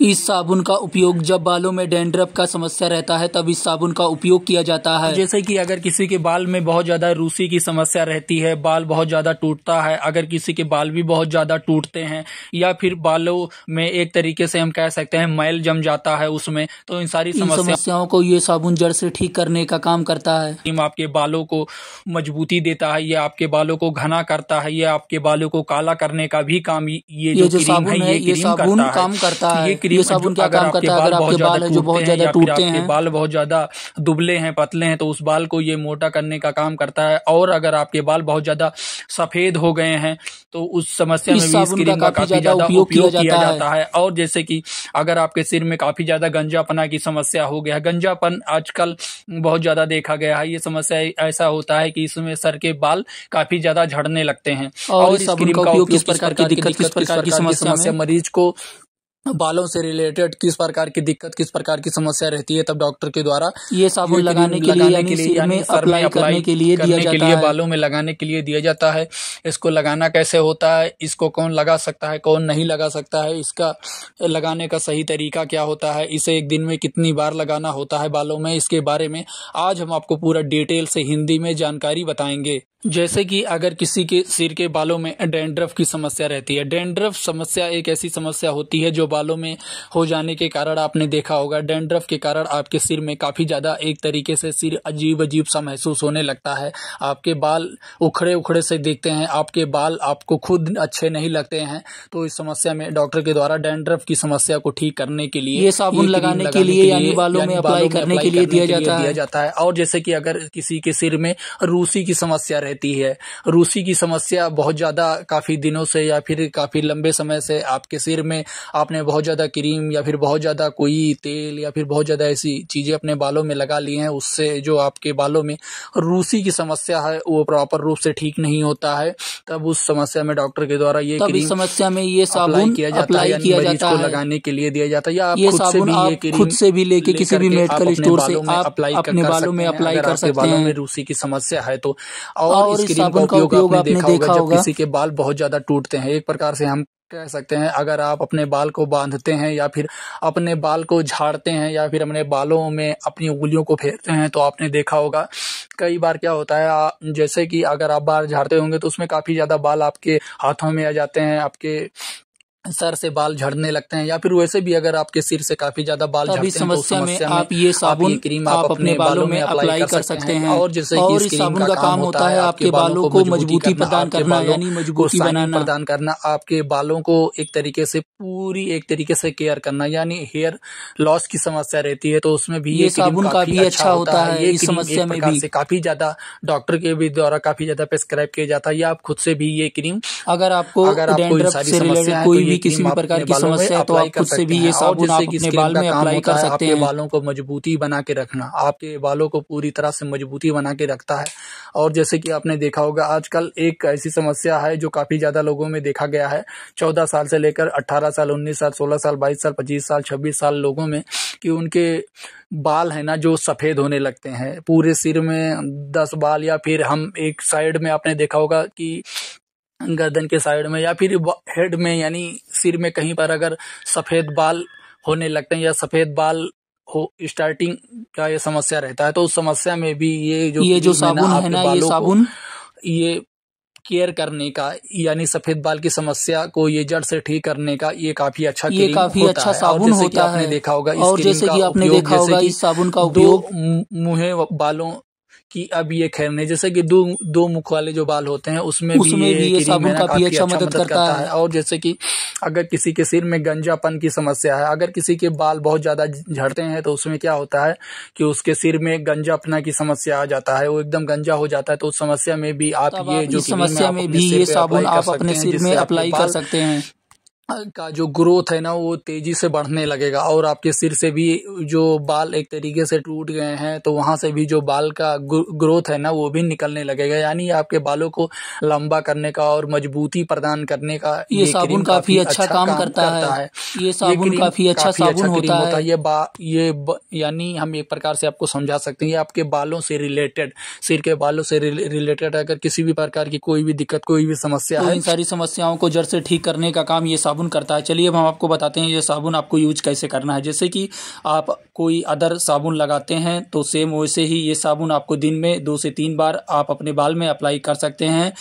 इस साबुन का उपयोग जब बालों में डेंड्रफ का समस्या रहता है तब इस साबुन का उपयोग किया जाता है जैसे कि अगर किसी के बाल में बहुत ज्यादा रूसी की समस्या रहती है बाल बहुत ज्यादा टूटता है अगर किसी के बाल भी बहुत ज्यादा टूटते हैं या फिर बालों में एक तरीके से हम कह सकते हैं मैल जम जाता है उसमें तो इन सारी समस्या... समस्याओं को ये साबुन जड़ से ठीक करने का काम करता है आपके बालों को मजबूती देता है ये आपके बालों को घना करता है ये आपके बालों को काला करने का भी काम ये जो, साबुन है ये साबुन काम करता है क्रीम साबुन क्या काम करता है अगर आपके बाल जो बहुत ज्यादा टूटते हैं बाल बहुत ज्यादा दुबले हैं पतले हैं तो उस बाल को ये मोटा करने का काम करता है और अगर आपके बाल बहुत ज्यादा सफेद हो गए हैं तो उस समस्या में भी इस क्रीम का काफी ज्यादा उपयोग किया जाता है और जैसे कि अगर आपके सिर में काफी ज्यादा गंजापना की समस्या हो गया गंजापन आजकल बहुत ज्यादा देखा गया है ये समस्या ऐसा होता है कि इसमें सर के बाल काफी ज्यादा झड़ने लगते हैं और इस क्रीम का उपयोग किस प्रकार की दिक्कत किस प्रकार की समस्या मरीज को बालों से रिलेटेड किस प्रकार की दिक्कत किस प्रकार की समस्या रहती है तब डॉक्टर के द्वारा ये साबुन लगाने के लिए अप्लाई करने के लिए दिया जाता है बालों में लगाने के लिए दिया जाता है इसको लगाना कैसे होता है इसको कौन लगा सकता है कौन नहीं लगा सकता है इसका लगाने का सही तरीका क्या होता है इसे एक दिन में कितनी बार लगाना होता है बालों में इसके बारे में आज हम आपको पूरा डिटेल से हिंदी में जानकारी बताएंगे जैसे कि अगर किसी के सिर के बालों में डेंड्रफ की समस्या रहती है डेंड्रफ समस्या एक ऐसी समस्या होती है जो बालों में हो जाने के कारण आपने देखा होगा डेंड्रफ के कारण आपके सिर में काफ़ी ज़्यादा एक तरीके से सिर अजीब अजीब सा महसूस होने लगता है आपके बाल उखड़े उखड़े से देखते हैं आपके बाल आपको खुद अच्छे नहीं लगते हैं तो इस समस्या में डॉक्टर के द्वारा डेंड्रफ की समस्या को ठीक करने के लिए ये साबुन लगाने के लिए यानी बालों में अप्लाई करने के लिए दिया जाता है और जैसे कि अगर किसी के सिर में रूसी की समस्या रहती है रूसी की समस्या बहुत ज़्यादा काफ़ी दिनों से या फिर काफ़ी लंबे समय से आपके सिर में आपने बहुत ज़्यादा क्रीम या फिर बहुत ज़्यादा कोई तेल या फिर बहुत ज़्यादा ऐसी चीज़ें अपने बालों में लगा ली हैं उससे जो आपके बालों में रूसी की समस्या है वो प्रॉपर रूप से ठीक नहीं होता है तब उस समस्या में डॉक्टर के द्वारा ये तब समस्या में ये साबुन किया जाता है किया जाता है लगाने के लिए दिया जाता है या आप ये खुद से भी ये खुद से भी लेके किसी भी मेडिकल स्टोर से आप अपने बालों में अप्लाई कर सकते हैं रूसी की समस्या है तो और और स्क्रीन का उपयोग आपने देखा, देखा होगा किसी के बाल बहुत ज्यादा टूटते हैं एक प्रकार से हम कह सकते हैं अगर आप अपने बाल को बांधते हैं या फिर अपने बाल को झाड़ते हैं या फिर अपने बालों में अपनी उंगलियों को फेरते हैं तो आपने देखा होगा कई बार क्या होता है जैसे कि अगर आप बाल झाड़ते होंगे तो उसमें काफ़ी ज़्यादा बाल आपके हाथों में आ जाते हैं आपके सर से बाल झड़ने लगते हैं या फिर वैसे भी अगर आपके सिर से काफी ज्यादा बाल झड़ते हैं तो समस्या में आप ये साबुन आप क्रीम आप, अपने बालों में अप्लाई कर सकते हैं और जैसे और इस साबुन का काम होता है आपके बालों को मजबूती प्रदान करना यानी मजबूती बनाना प्रदान करना आपके बालों को एक तरीके से पूरी एक तरीके से केयर करना यानी हेयर लॉस की समस्या रहती है तो उसमें भी ये साबुन काफी अच्छा, अच्छा होता है ये समस्या में भी काफी ज्यादा डॉक्टर के भी द्वारा काफी ज्यादा प्रेस्क्राइब किया जाता है या आप खुद से भी ये क्रीम अगर आपको अगर आपको सारी समस्या कोई तो भी किसी भी प्रकार की समस्या तो आप खुद से भी ये साबुन आप अपने बाल में अप्लाई कर सकते हैं बालों को मजबूती बना के रखना आपके बालों को पूरी तरह से मजबूती बना के रखता है और जैसे कि आपने देखा होगा आजकल एक ऐसी समस्या है जो काफी ज्यादा लोगों में देखा गया है चौदह साल से लेकर अट्ठारह साल उन्नीस साल सोलह साल बाईस साल पच्चीस साल छब्बीस साल लोगों में कि उनके बाल है ना जो सफ़ेद होने लगते हैं पूरे सिर में दस बाल या फिर हम एक साइड में आपने देखा होगा कि गर्दन के साइड में या फिर हेड में यानी सिर में कहीं पर अगर सफ़ेद बाल होने लगते हैं या सफ़ेद बाल हो स्टार्टिंग का ये समस्या रहता है तो उस समस्या में भी ये जो ये जो साबुन है ना ये साबुन ये केयर करने का यानी सफेद बाल की समस्या को ये जड़ से ठीक करने का ये काफी अच्छा ये काफी होता अच्छा है। साबुन होता है देखा होगा और जैसे कि आपने देखा होगा इस साबुन का उपयोग मुहे बालों कि अब ये खेलने जैसे कि दो दो मुख वाले जो बाल होते हैं उसमें, उसमें भी ये, ये साबुन काफी अच्छा, अच्छा मदद, करता, करता है।, है और जैसे कि अगर किसी के सिर में गंजापन की समस्या है अगर किसी के बाल बहुत ज्यादा झड़ते हैं तो उसमें क्या होता है कि उसके सिर में गंजापना की समस्या आ जाता है वो एकदम गंजा हो जाता है तो उस समस्या में भी आप ये जो समस्या में भी ये साबुन आप अपने सिर में अप्लाई कर सकते हैं का जो ग्रोथ है ना वो तेज़ी से बढ़ने लगेगा और आपके सिर से भी जो बाल एक तरीके से टूट गए हैं तो वहां से भी जो बाल का ग्रोथ है ना वो भी निकलने लगेगा यानी आपके बालों को लंबा करने का और मजबूती प्रदान करने का ये, ये साबुन काफी अच्छा, अच्छा काम, काम करता, करता अच्छा अच्छा है।, है ये साबुन काफी अच्छा साबुन होता, है ये ये यानी हम एक प्रकार से आपको समझा सकते हैं ये आपके बालों से रिलेटेड सिर के बालों से रिलेटेड अगर किसी भी प्रकार की कोई भी दिक्कत कोई भी समस्या है इन सारी समस्याओं को जड़ से ठीक करने का काम ये साबुन साबुन करता है चलिए अब हम आपको बताते हैं ये साबुन आपको यूज कैसे करना है जैसे कि आप कोई अदर साबुन लगाते हैं तो सेम वैसे ही ये साबुन आपको दिन में दो से तीन बार आप अपने बाल में अप्लाई कर सकते हैं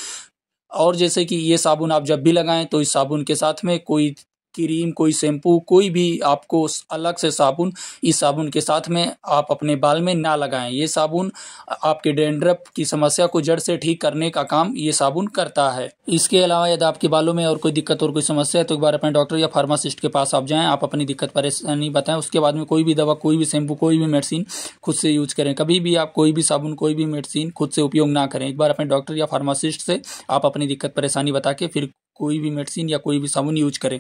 और जैसे कि ये साबुन आप जब भी लगाएं तो इस साबुन के साथ में कोई क्रीम कोई शैम्पू कोई भी आपको अलग से साबुन इस साबुन के साथ में आप अपने बाल में ना लगाएं ये साबुन आपके डेंड्रप की समस्या को जड़ से ठीक करने का काम ये साबुन करता है इसके अलावा यदि आपके बालों में और कोई दिक्कत और कोई समस्या है तो एक बार अपने डॉक्टर या फार्मासिस्ट के पास आप जाए आप अपनी दिक्कत परेशानी बताएं उसके बाद में कोई भी दवा कोई भी शैम्पू कोई भी मेडिसिन खुद से यूज करें कभी भी आप कोई भी साबुन कोई भी मेडिसिन खुद से उपयोग ना करें एक बार अपने डॉक्टर या फार्मासिस्ट से आप अपनी दिक्कत परेशानी बता के फिर कोई भी मेडिसिन या कोई भी साबुन यूज करें